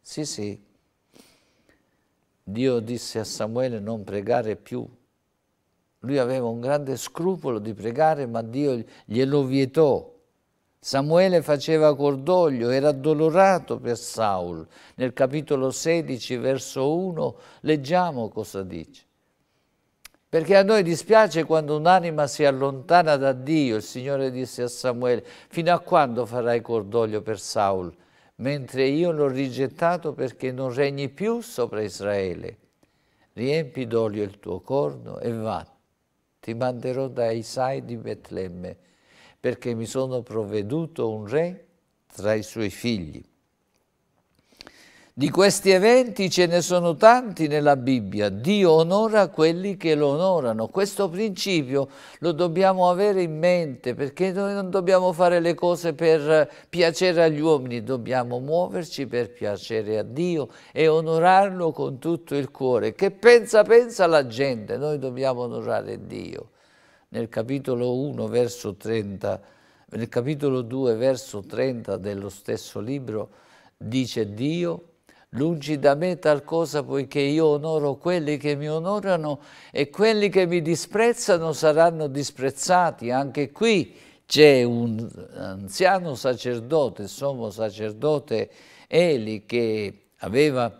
Sì, sì. Dio disse a Samuele non pregare più. Lui aveva un grande scrupolo di pregare, ma Dio glielo vietò. Samuele faceva cordoglio, era addolorato per Saul. Nel capitolo 16, verso 1, leggiamo cosa dice. Perché a noi dispiace quando un'anima si allontana da Dio, il Signore disse a Samuele, fino a quando farai cordoglio per Saul, mentre io l'ho rigettato perché non regni più sopra Israele. Riempi d'olio il tuo corno e va, ti manderò da Isai di Betlemme, perché mi sono provveduto un re tra i suoi figli. Di questi eventi ce ne sono tanti nella Bibbia. Dio onora quelli che lo onorano. Questo principio lo dobbiamo avere in mente perché noi non dobbiamo fare le cose per piacere agli uomini, dobbiamo muoverci per piacere a Dio e onorarlo con tutto il cuore. Che pensa, pensa la gente, noi dobbiamo onorare Dio. Nel capitolo 1, verso 30, nel capitolo 2, verso 30 dello stesso libro, dice Dio Lungi da me tal cosa, poiché io onoro quelli che mi onorano e quelli che mi disprezzano saranno disprezzati. Anche qui c'è un anziano sacerdote, sommo sacerdote Eli, che aveva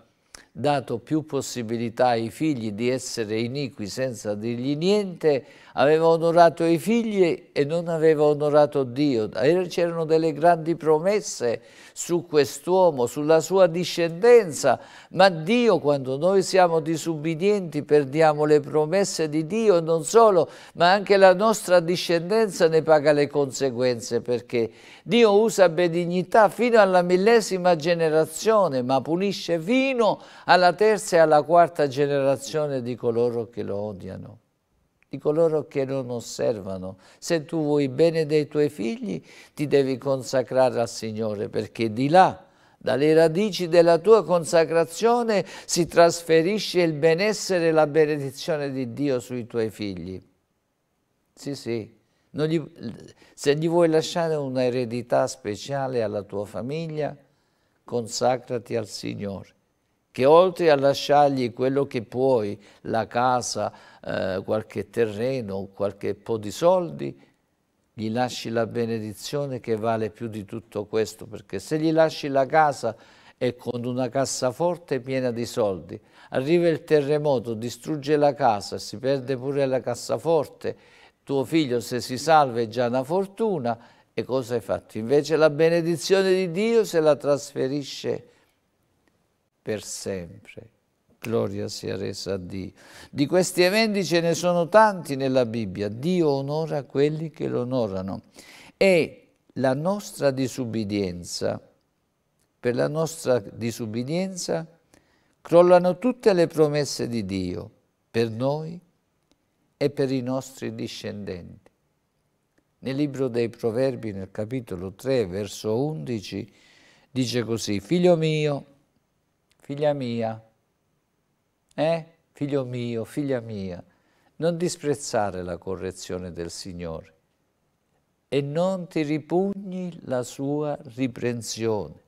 dato più possibilità ai figli di essere iniqui senza dirgli niente, aveva onorato i figli e non aveva onorato Dio. C'erano delle grandi promesse su quest'uomo, sulla sua discendenza, ma Dio quando noi siamo disubbidienti perdiamo le promesse di Dio e non solo, ma anche la nostra discendenza ne paga le conseguenze perché Dio usa benignità fino alla millesima generazione, ma punisce fino alla terza e alla quarta generazione di coloro che lo odiano di coloro che non osservano. Se tu vuoi bene dei tuoi figli, ti devi consacrare al Signore, perché di là, dalle radici della tua consacrazione, si trasferisce il benessere e la benedizione di Dio sui tuoi figli. Sì, sì. Gli, se gli vuoi lasciare un'eredità speciale alla tua famiglia, consacrati al Signore, che oltre a lasciargli quello che puoi, la casa, eh, qualche terreno, qualche po' di soldi, gli lasci la benedizione che vale più di tutto questo, perché se gli lasci la casa e con una cassaforte piena di soldi, arriva il terremoto, distrugge la casa, si perde pure la cassaforte, tuo figlio se si salva è già una fortuna, e cosa hai fatto? Invece la benedizione di Dio se la trasferisce per sempre. Gloria sia resa a Dio. Di questi eventi ce ne sono tanti nella Bibbia. Dio onora quelli che lo onorano. E la nostra disubbidienza, per la nostra disubbidienza, crollano tutte le promesse di Dio per noi e per i nostri discendenti. Nel libro dei Proverbi, nel capitolo 3, verso 11, dice così, Figlio mio, figlia mia, eh? Figlio mio, figlia mia, non disprezzare la correzione del Signore e non ti ripugni la sua riprensione.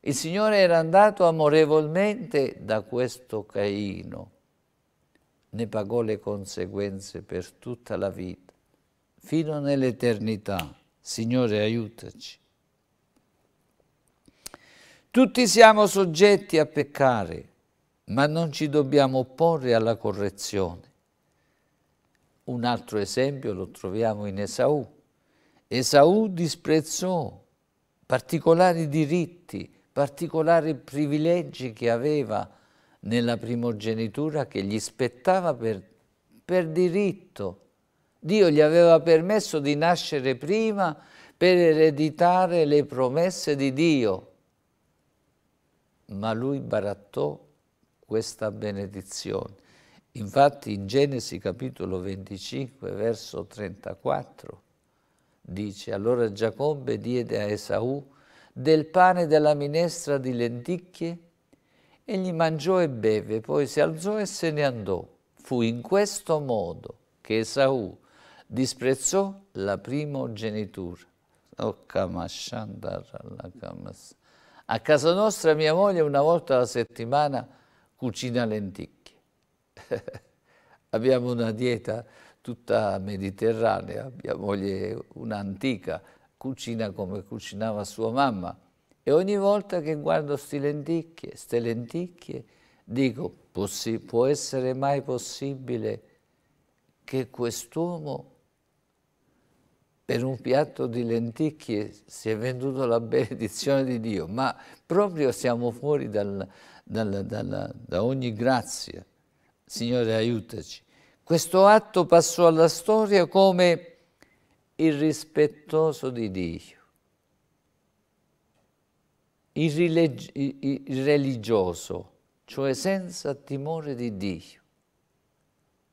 Il Signore era andato amorevolmente da questo Caino, ne pagò le conseguenze per tutta la vita, fino nell'eternità. Signore, aiutaci. Tutti siamo soggetti a peccare, ma non ci dobbiamo opporre alla correzione. Un altro esempio lo troviamo in Esaù. Esaù disprezzò particolari diritti, particolari privilegi che aveva nella primogenitura che gli spettava per, per diritto. Dio gli aveva permesso di nascere prima per ereditare le promesse di Dio. Ma lui barattò questa benedizione. Infatti in Genesi capitolo 25 verso 34 dice allora Giacobbe diede a Esaù del pane della minestra di lenticchie e gli mangiò e beve, poi si alzò e se ne andò. Fu in questo modo che Esaù disprezzò la primogenitura. A casa nostra mia moglie una volta alla settimana cucina lenticchie. [laughs] abbiamo una dieta tutta mediterranea, mia moglie un'antica cucina come cucinava sua mamma e ogni volta che guardo queste lenticchie, ste lenticchie, dico può essere mai possibile che quest'uomo per un piatto di lenticchie si è venduto la benedizione di Dio, ma proprio siamo fuori dal, dalla, dalla, da ogni grazia. Signore, aiutaci. Questo atto passò alla storia come irrispettoso di Dio, irreligioso, cioè senza timore di Dio,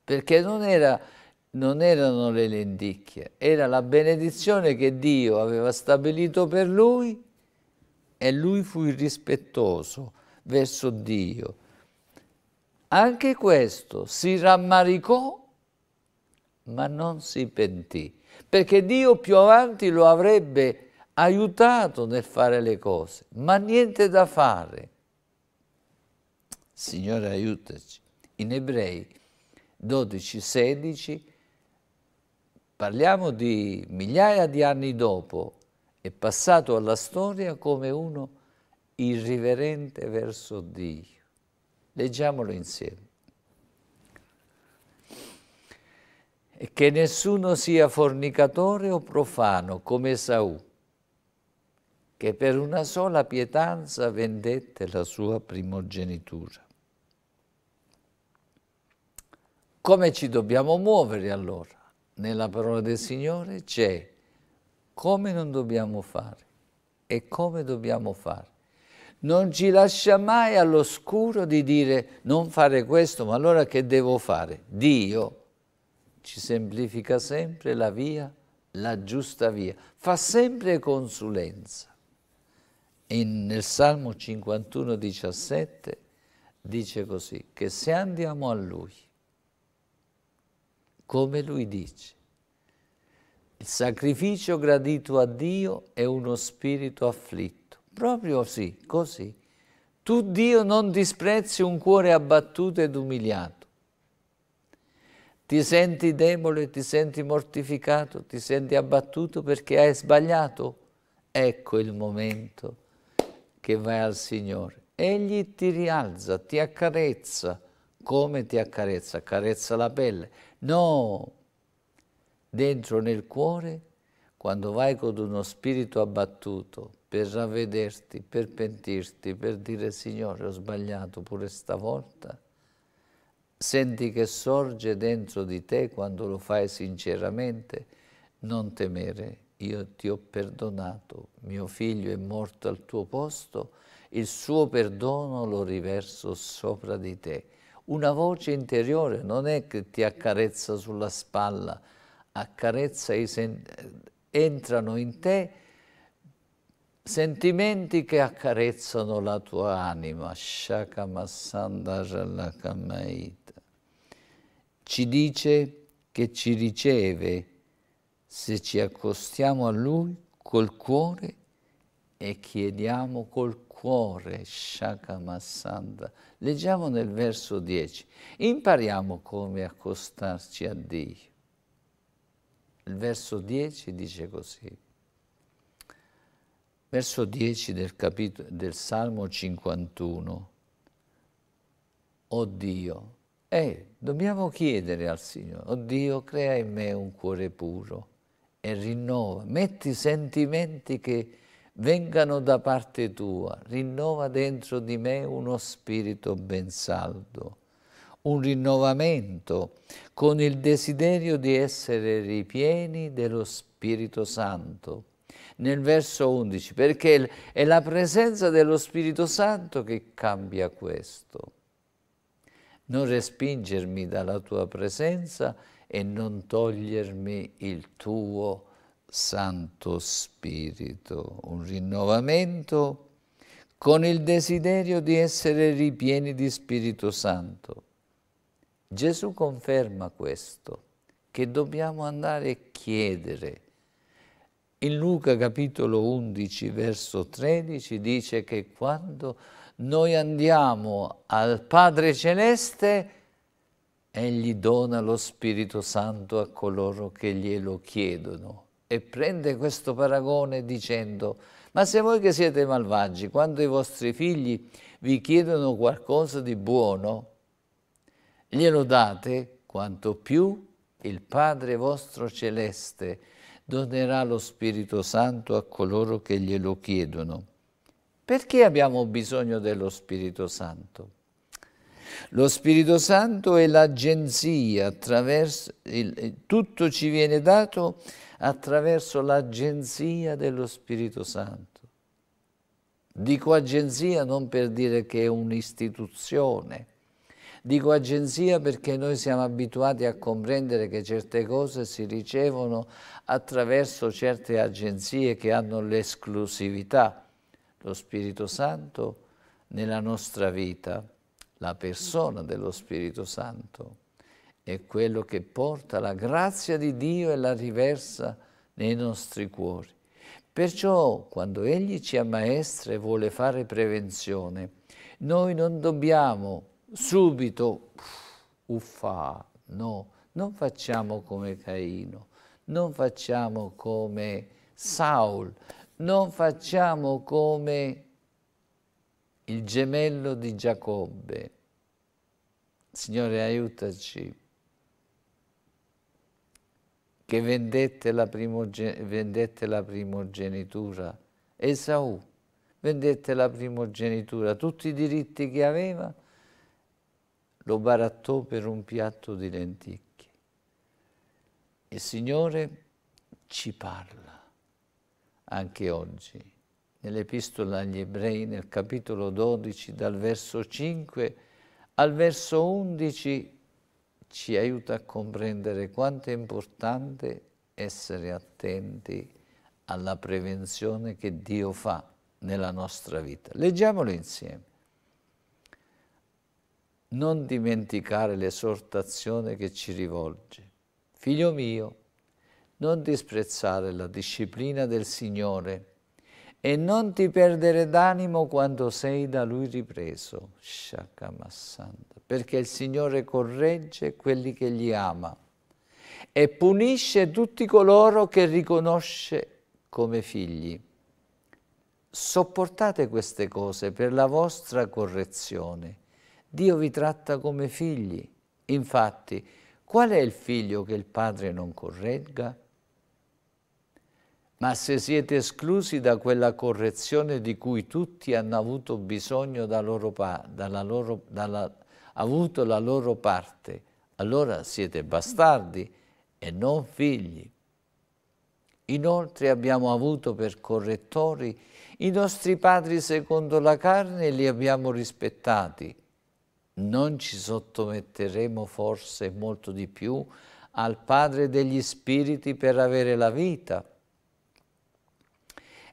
perché non, era, non erano le lenticchie, era la benedizione che Dio aveva stabilito per lui e lui fu il rispettoso verso Dio. Anche questo si rammaricò, ma non si pentì, perché Dio più avanti lo avrebbe aiutato nel fare le cose, ma niente da fare. Signore aiutaci. In Ebrei 12, 16 parliamo di migliaia di anni dopo, è passato alla storia come uno irriverente verso Dio. Leggiamolo insieme. E che nessuno sia fornicatore o profano come Saù, che per una sola pietanza vendette la sua primogenitura. Come ci dobbiamo muovere allora? Nella parola del Signore c'è come non dobbiamo fare e come dobbiamo fare non ci lascia mai all'oscuro di dire non fare questo, ma allora che devo fare? Dio ci semplifica sempre la via, la giusta via, fa sempre consulenza. In, nel Salmo 51, 17 dice così, che se andiamo a Lui, come Lui dice, il sacrificio gradito a Dio è uno spirito afflitto proprio sì, così. Tu Dio non disprezzi un cuore abbattuto ed umiliato. Ti senti debole, ti senti mortificato, ti senti abbattuto perché hai sbagliato. Ecco il momento che vai al Signore. Egli ti rialza, ti accarezza. Come ti accarezza? Accarezza la pelle. No! Dentro nel cuore, quando vai con uno spirito abbattuto, per ravvederti, per pentirti, per dire Signore ho sbagliato pure stavolta, senti che sorge dentro di te quando lo fai sinceramente, non temere, io ti ho perdonato, mio figlio è morto al tuo posto, il suo perdono lo riverso sopra di te. Una voce interiore non è che ti accarezza sulla spalla, accarezza entrano in te sentimenti che accarezzano la tua anima, ci dice che ci riceve se ci accostiamo a Lui col cuore e chiediamo col cuore, Shakamassanda. Leggiamo nel verso 10, impariamo come accostarci a Dio. Il verso 10 dice così, verso 10 del, capitolo, del Salmo 51. Oh Dio, eh, dobbiamo chiedere al Signore, oh Dio, crea in me un cuore puro e rinnova, metti sentimenti che vengano da parte tua, rinnova dentro di me uno spirito ben saldo, un rinnovamento con il desiderio di essere ripieni dello Spirito Santo nel verso 11, perché è la presenza dello Spirito Santo che cambia questo. Non respingermi dalla tua presenza e non togliermi il tuo Santo Spirito, un rinnovamento con il desiderio di essere ripieni di Spirito Santo. Gesù conferma questo, che dobbiamo andare a chiedere in Luca capitolo 11 verso 13 dice che quando noi andiamo al Padre Celeste, Egli dona lo Spirito Santo a coloro che glielo chiedono. E prende questo paragone dicendo, ma se voi che siete malvagi, quando i vostri figli vi chiedono qualcosa di buono, glielo date quanto più il Padre vostro Celeste, donerà lo Spirito Santo a coloro che glielo chiedono. Perché abbiamo bisogno dello Spirito Santo? Lo Spirito Santo è l'agenzia, tutto ci viene dato attraverso l'agenzia dello Spirito Santo. Dico agenzia non per dire che è un'istituzione, Dico agenzia perché noi siamo abituati a comprendere che certe cose si ricevono attraverso certe agenzie che hanno l'esclusività. Lo Spirito Santo nella nostra vita, la persona dello Spirito Santo, è quello che porta la grazia di Dio e la riversa nei nostri cuori. Perciò quando Egli ci ammaestra e vuole fare prevenzione, noi non dobbiamo subito, uffa, no, non facciamo come Caino, non facciamo come Saul, non facciamo come il gemello di Giacobbe. Signore, aiutaci che vendette la, vendette la primogenitura. Esaù vendette la primogenitura, tutti i diritti che aveva, lo barattò per un piatto di lenticchie. Il Signore ci parla anche oggi. Nell'Epistola agli Ebrei, nel capitolo 12, dal verso 5 al verso 11, ci aiuta a comprendere quanto è importante essere attenti alla prevenzione che Dio fa nella nostra vita. Leggiamolo insieme non dimenticare l'esortazione che ci rivolge. Figlio mio, non disprezzare la disciplina del Signore e non ti perdere d'animo quando sei da Lui ripreso. Shakamassanda. Perché il Signore corregge quelli che gli ama e punisce tutti coloro che riconosce come figli. Sopportate queste cose per la vostra correzione Dio vi tratta come figli. Infatti, qual è il figlio che il padre non corregga? Ma se siete esclusi da quella correzione di cui tutti hanno avuto bisogno da loro dalla loro, dalla, avuto la loro parte, allora siete bastardi e non figli. Inoltre abbiamo avuto per correttori i nostri padri secondo la carne e li abbiamo rispettati non ci sottometteremo forse molto di più al Padre degli Spiriti per avere la vita.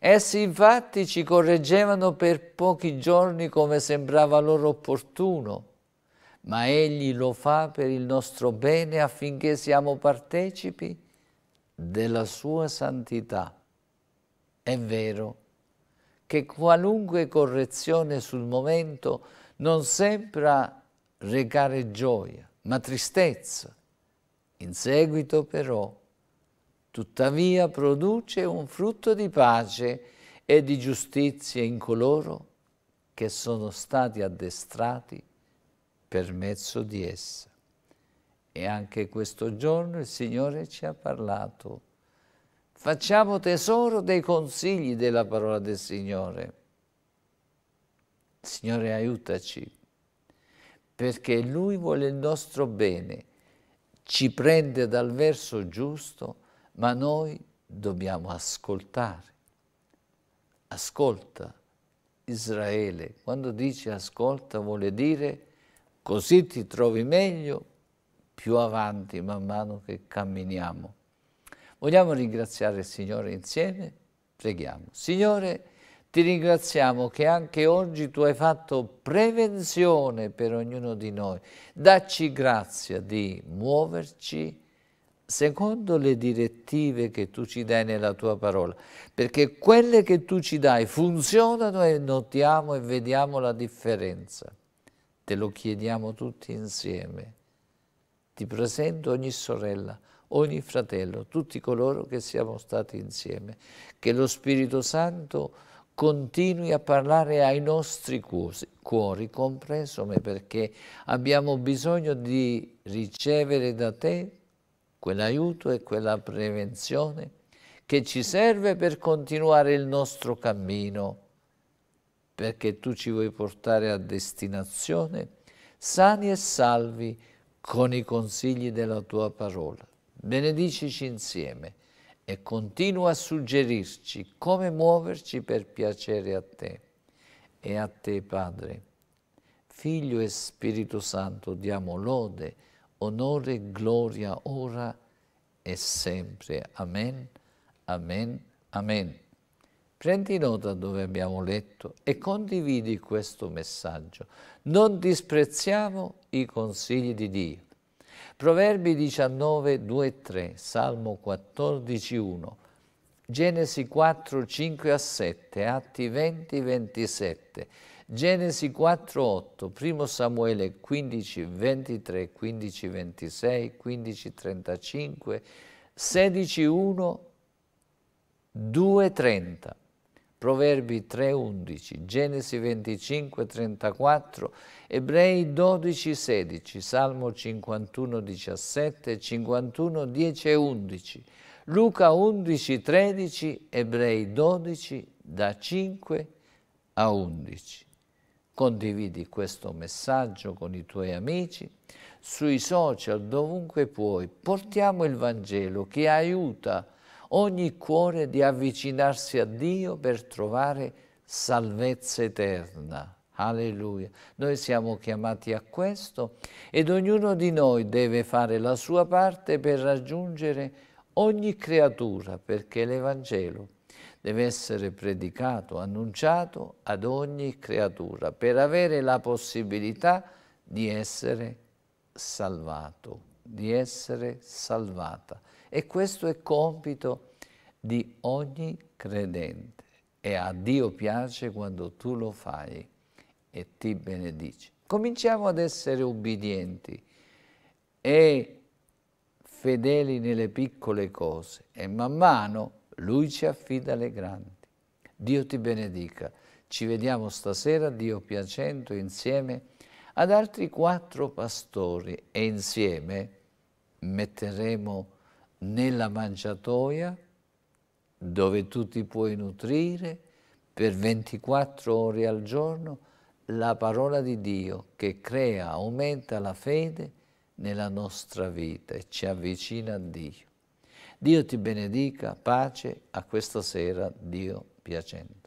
Essi infatti ci correggevano per pochi giorni come sembrava loro opportuno, ma Egli lo fa per il nostro bene affinché siamo partecipi della sua santità. È vero che qualunque correzione sul momento non sembra recare gioia, ma tristezza. In seguito però, tuttavia, produce un frutto di pace e di giustizia in coloro che sono stati addestrati per mezzo di essa. E anche questo giorno il Signore ci ha parlato. Facciamo tesoro dei consigli della parola del Signore Signore aiutaci, perché Lui vuole il nostro bene, ci prende dal verso giusto, ma noi dobbiamo ascoltare. Ascolta Israele, quando dice ascolta vuole dire così ti trovi meglio più avanti man mano che camminiamo. Vogliamo ringraziare il Signore insieme? Preghiamo. Signore, ti ringraziamo che anche oggi tu hai fatto prevenzione per ognuno di noi. Dacci grazia di muoverci secondo le direttive che tu ci dai nella tua parola, perché quelle che tu ci dai funzionano e notiamo e vediamo la differenza. Te lo chiediamo tutti insieme. Ti presento ogni sorella, ogni fratello, tutti coloro che siamo stati insieme. Che lo Spirito Santo continui a parlare ai nostri cuori, compreso me, perché abbiamo bisogno di ricevere da te quell'aiuto e quella prevenzione che ci serve per continuare il nostro cammino, perché tu ci vuoi portare a destinazione sani e salvi con i consigli della tua parola. Benedicici insieme e continua a suggerirci come muoverci per piacere a te e a te Padre. Figlio e Spirito Santo diamo lode, onore e gloria ora e sempre. Amen, amen, amen. Prendi nota dove abbiamo letto e condividi questo messaggio. Non disprezziamo i consigli di Dio. Proverbi 19, 2 e 3, Salmo 14, 1, Genesi 4, 5 a 7, Atti 20, 27, Genesi 4, 8, 1 Samuele 15, 23, 15, 26, 15, 35, 16, 1, 2, 30. Proverbi 3.11, Genesi 25.34, Ebrei 12.16, Salmo 51.17, 51.10 e 11, Luca 11.13, Ebrei 12, da 5 a 11. Condividi questo messaggio con i tuoi amici, sui social, dovunque puoi. Portiamo il Vangelo che aiuta ogni cuore di avvicinarsi a Dio per trovare salvezza eterna. Alleluia. Noi siamo chiamati a questo ed ognuno di noi deve fare la sua parte per raggiungere ogni creatura perché l'Evangelo deve essere predicato, annunciato ad ogni creatura per avere la possibilità di essere salvato, di essere salvata. E questo è compito di ogni credente. E a Dio piace quando tu lo fai e ti benedici. Cominciamo ad essere ubbidienti e fedeli nelle piccole cose e man mano Lui ci affida le grandi. Dio ti benedica. Ci vediamo stasera, Dio piacendo, insieme ad altri quattro pastori e insieme metteremo nella mangiatoia dove tu ti puoi nutrire per 24 ore al giorno la parola di Dio che crea, aumenta la fede nella nostra vita e ci avvicina a Dio. Dio ti benedica, pace a questa sera, Dio piacente.